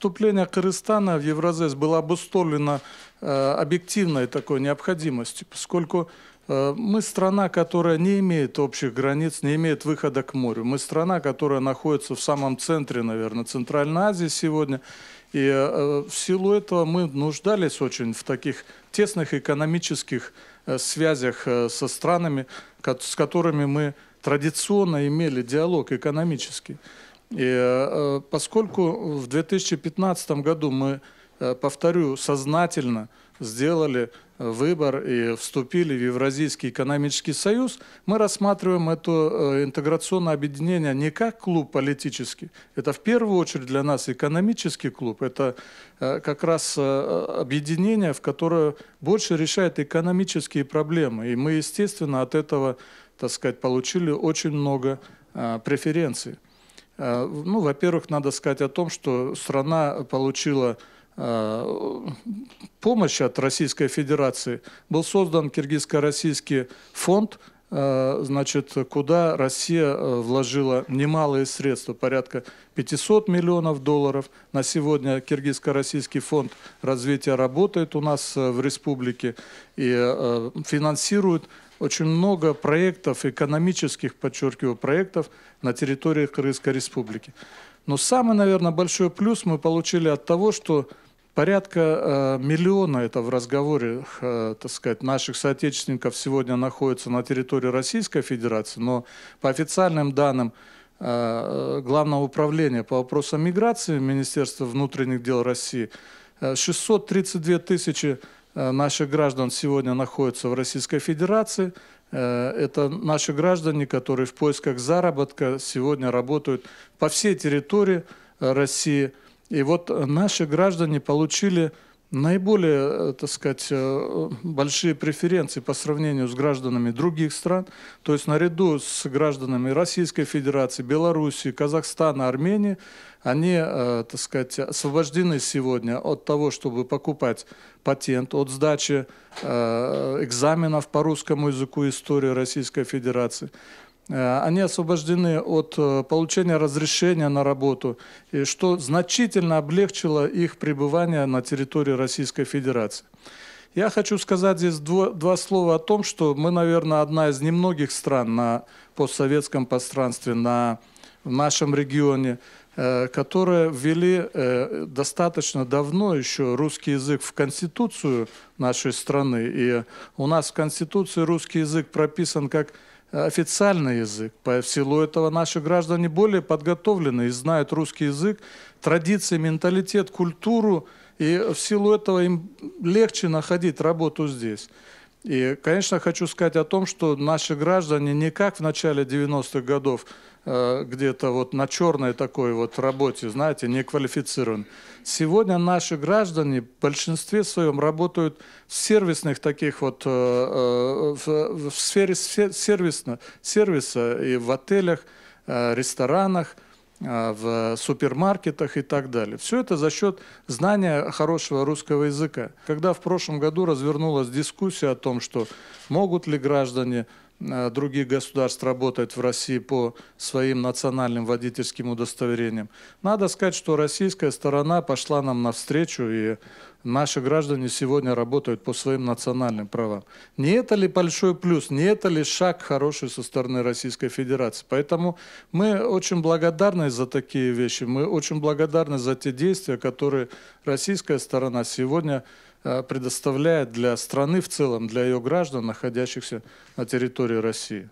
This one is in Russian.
вступление Кыргызстана в Евразес было обусловлено э, объективной такой необходимостью, поскольку э, мы страна, которая не имеет общих границ, не имеет выхода к морю. Мы страна, которая находится в самом центре, наверное, Центральной Азии сегодня. И э, в силу этого мы нуждались очень в таких тесных экономических связях со странами, с которыми мы традиционно имели диалог экономический. И э, поскольку в 2015 году мы, э, повторю, сознательно сделали э, выбор и вступили в Евразийский экономический союз, мы рассматриваем это интеграционное объединение не как клуб политический. Это в первую очередь для нас экономический клуб. Это как раз объединение, в которое больше решает экономические проблемы. И мы, естественно, от этого так сказать, получили очень много преференций. Э, ну, во-первых, надо сказать о том, что страна получила э, помощь от Российской Федерации. Был создан Киргизско-Российский фонд, э, значит, куда Россия вложила немалые средства, порядка 500 миллионов долларов. На сегодня Киргизско-Российский фонд развития работает у нас в республике и финансирует очень много проектов, экономических, подчеркиваю, проектов на территории Крымской республики. Но самый, наверное, большой плюс мы получили от того, что порядка э, миллиона, это в разговоре, э, так сказать, наших соотечественников сегодня находится на территории Российской Федерации, но по официальным данным э, Главного управления по вопросам миграции Министерства внутренних дел России 632 э, тысячи Э, наших граждан сегодня находятся в Российской Федерации. Э, это наши граждане, которые в поисках заработка сегодня работают по всей территории э, России. И вот наши граждане получили наиболее, э, так сказать, э, большие преференции по сравнению с гражданами других стран, то есть наряду с гражданами Российской Федерации, Белоруссии, Казахстана, Армении, они, э, так сказать, освобождены сегодня от того, чтобы покупать патент, от сдачи экзаменов по русскому языку истории Российской Федерации. Э, они освобождены от э, получения разрешения на работу, что значительно облегчило их пребывание на территории Российской Федерации. Я хочу сказать здесь дво, два слова о том, что мы, наверное, одна из немногих стран на постсоветском пространстве, на, в нашем регионе, э, которые ввели э, достаточно давно еще русский язык в Конституцию нашей страны. И у нас в Конституции русский язык прописан как официальный язык. По, силу этого наши граждане более подготовлены и знают русский язык, традиции, менталитет, культуру, и в силу этого им легче находить работу здесь. И, конечно, хочу сказать о том, что наши граждане не как в начале 90-х годов э, где-то вот на черной такой вот работе, знаете, не квалифицирован. Сегодня наши граждане в большинстве своем работают в сервисных таких вот, э, э, в, сфере сервиса, сервиса и в отелях, ресторанах – а, в супермаркетах и так далее. Все это за счет знания хорошего русского языка. Когда в прошлом году развернулась дискуссия о том, что могут ли граждане а, других государств работать в России по своим национальным водительским удостоверениям. Надо сказать, что российская сторона пошла нам навстречу и наши граждане сегодня работают по своим национальным правам. Не это ли большой плюс, не это ли шаг хороший со стороны Российской Федерации? Поэтому мы очень благодарны за такие вещи, мы очень благодарны за те действия, которые российская сторона сегодня э, предоставляет для страны в целом, для ее граждан, находящихся на территории России.